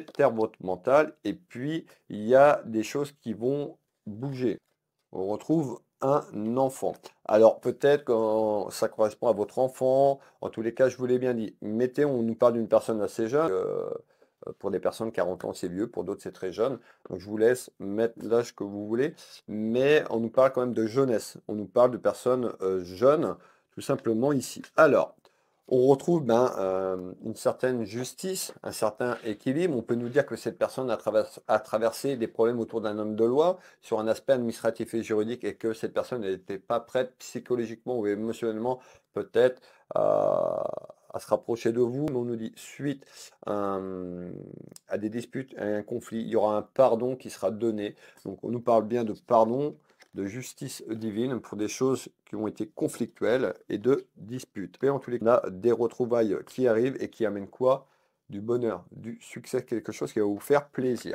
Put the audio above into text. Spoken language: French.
terre votre mental, et puis il y a des choses qui vont bouger. On retrouve un enfant. Alors peut-être que ça correspond à votre enfant, en tous les cas, je vous l'ai bien dit. Mettez, on nous parle d'une personne assez jeune. Euh, euh, pour des personnes 40 ans, c'est vieux, pour d'autres, c'est très jeune. Donc, je vous laisse mettre l'âge que vous voulez, mais on nous parle quand même de jeunesse. On nous parle de personnes euh, jeunes, tout simplement ici. Alors, on retrouve ben, euh, une certaine justice, un certain équilibre. On peut nous dire que cette personne a, traversé des problèmes autour d'un homme de loi sur un aspect administratif et juridique et que cette personne n'était pas prête psychologiquement ou émotionnellement peut-être à se rapprocher de vous. Mais on nous dit suite à euh, des disputes, à un conflit, il y aura un pardon qui sera donné. Donc on nous parle bien de pardon de justice divine pour des choses qui ont été conflictuelles et de disputes. Et en tous les cas, on a des retrouvailles qui arrivent et qui amènent quoi Du bonheur, du succès, quelque chose qui va vous faire plaisir.